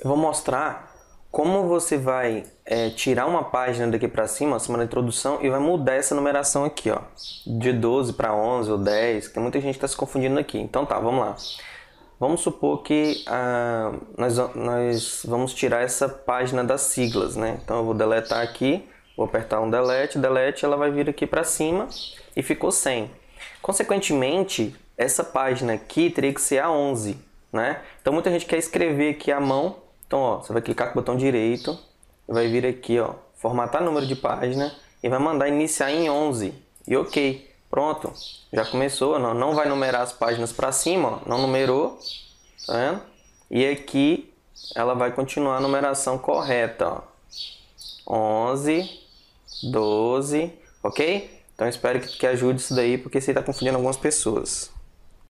Eu vou mostrar como você vai é, tirar uma página daqui para cima, acima da introdução, e vai mudar essa numeração aqui, ó. De 12 para 11 ou 10, que muita gente está se confundindo aqui. Então tá, vamos lá. Vamos supor que ah, nós, nós vamos tirar essa página das siglas, né? Então eu vou deletar aqui, vou apertar um delete, delete, ela vai vir aqui para cima e ficou 100. Consequentemente, essa página aqui teria que ser a 11, né? Então muita gente quer escrever aqui à mão então, ó, você vai clicar com o botão direito, vai vir aqui, ó, formatar número de página e vai mandar iniciar em 11. E OK. Pronto. Já começou, não, não vai numerar as páginas para cima, ó, não numerou. Tá vendo? E aqui ela vai continuar a numeração correta, ó. 11, 12, OK? Então espero que, que ajude isso daí, porque você está confundindo algumas pessoas.